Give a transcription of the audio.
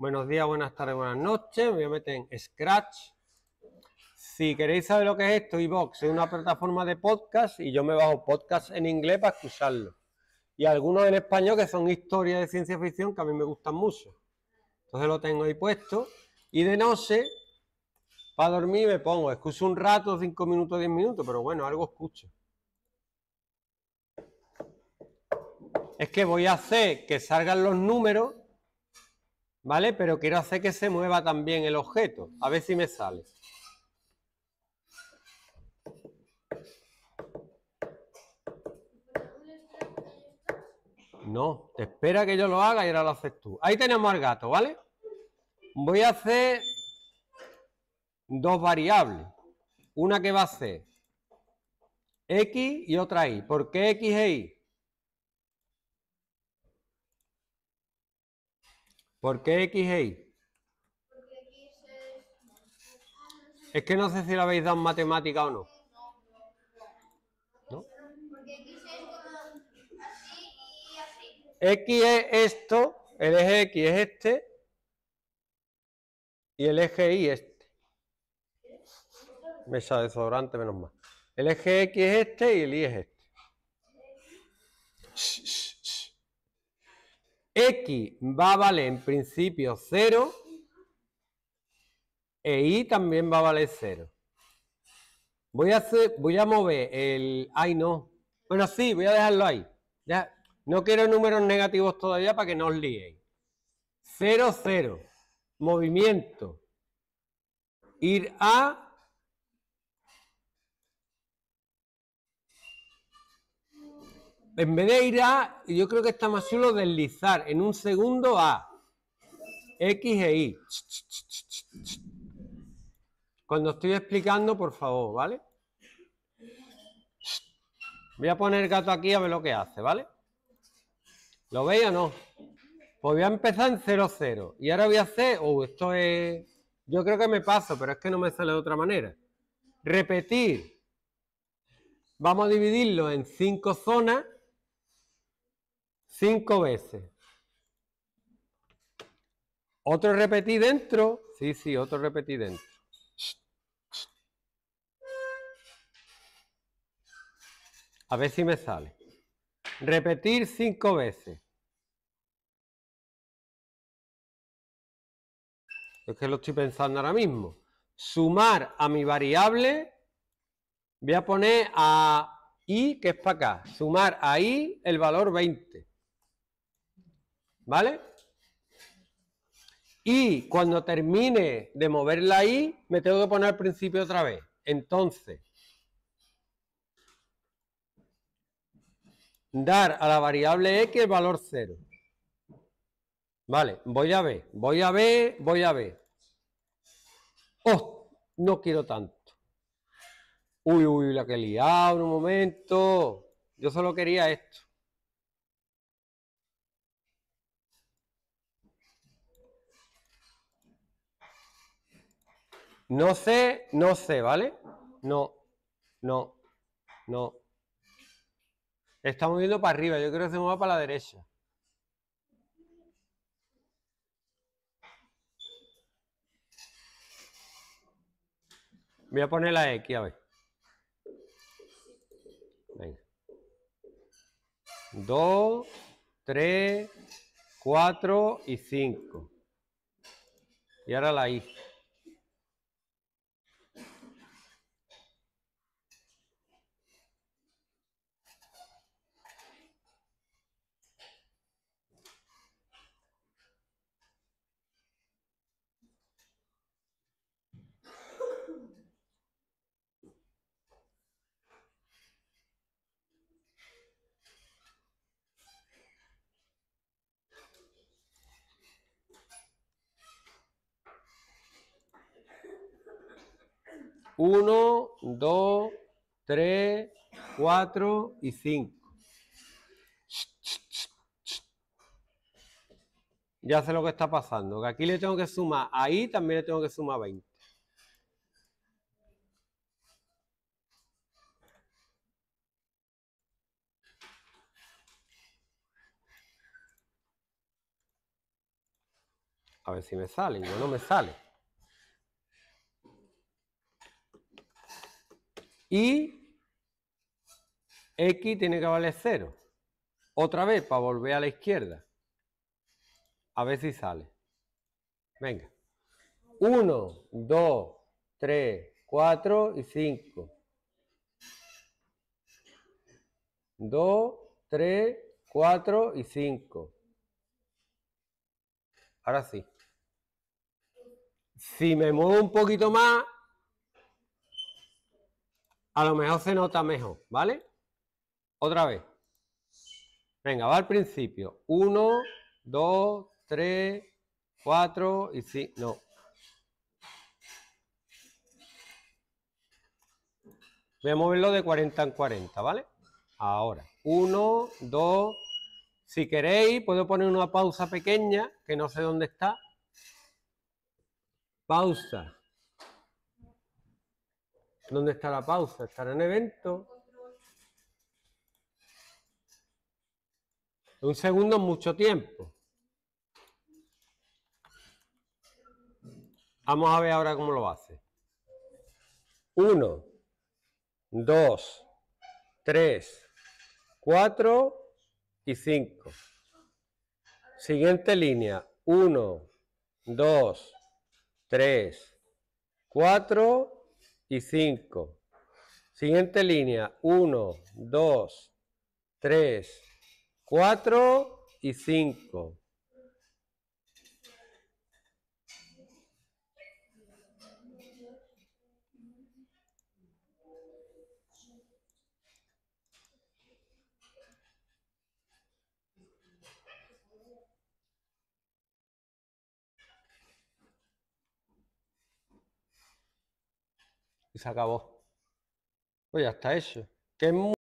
Buenos días, buenas tardes, buenas noches. Me voy a meter en Scratch. Si queréis saber lo que es esto, iBox es una plataforma de podcast y yo me bajo podcast en inglés para escucharlo. Y algunos en español que son historias de ciencia ficción que a mí me gustan mucho. Entonces lo tengo ahí puesto. Y de noche, para dormir me pongo, escucho un rato, 5 minutos, 10 minutos, pero bueno, algo escucho. Es que voy a hacer que salgan los números ¿vale? Pero quiero hacer que se mueva también el objeto, a ver si me sale. No, te espera que yo lo haga y ahora lo haces tú. Ahí tenemos al gato, ¿vale? Voy a hacer dos variables. Una que va a ser X y otra Y. ¿Por qué X e Y? ¿Por qué X e Y? es... que no sé si la habéis dado en matemática o no. X es X es esto, el eje X es este y el eje Y este. Mesa desodorante, menos mal. El eje X es este y el Y es este. X va a valer en principio 0 e Y también va a valer 0. Voy a, hacer, voy a mover el... ¡Ay, no! Bueno, sí, voy a dejarlo ahí. Ya. No quiero números negativos todavía para que no os liéis. 0, 0. Movimiento. Ir a En vez de ir a, yo creo que está más chulo deslizar en un segundo a X e Y. Cuando estoy explicando, por favor, ¿vale? Voy a poner gato aquí a ver lo que hace, ¿vale? ¿Lo veis o no? Pues voy a empezar en 0, 0. Y ahora voy a hacer... Oh, esto es... Yo creo que me paso, pero es que no me sale de otra manera. Repetir. Vamos a dividirlo en cinco zonas cinco veces. Otro repetí dentro. Sí, sí, otro repetí dentro. A ver si me sale. Repetir cinco veces. Es que lo estoy pensando ahora mismo. Sumar a mi variable. Voy a poner a i, que es para acá. Sumar a i el valor 20. ¿Vale? Y cuando termine de mover la me tengo que poner al principio otra vez. Entonces, dar a la variable X el valor 0. Vale, voy a ver, voy a ver, voy a ver. ¡Oh! No quiero tanto. Uy, uy, la que he liado un momento. Yo solo quería esto. No sé, no sé, ¿vale? No, no, no. Está moviendo para arriba, yo creo que se mueva para la derecha. Voy a poner la X, a ver. Venga. Dos, tres, cuatro y cinco. Y ahora la I. 1, 2, 3, 4 y 5. Ya sé lo que está pasando, que aquí le tengo que sumar, ahí también le tengo que sumar 20. A ver si me sale, yo no me sale. Y X tiene que valer 0. Otra vez para volver a la izquierda. A ver si sale. Venga. 1, 2, 3, 4 y 5. 2, 3, 4 y 5. Ahora sí. Si me muevo un poquito más, a lo mejor se nota mejor, ¿vale? Otra vez. Venga, va al principio. Uno, dos, tres, cuatro y sí, No. Voy a moverlo de 40 en 40, ¿vale? Ahora. uno, 2. Si queréis, puedo poner una pausa pequeña, que no sé dónde está. Pausa. ¿Dónde está la pausa? ¿Estará en evento? Un segundo mucho tiempo. Vamos a ver ahora cómo lo hace. 1, 2, 3, 4 y 5. Siguiente línea. 1, 2, 3, 4 y 5. Siguiente línea, 1, 2, 3, 4 y 5. se acabó. Pues ya está eso Que es muy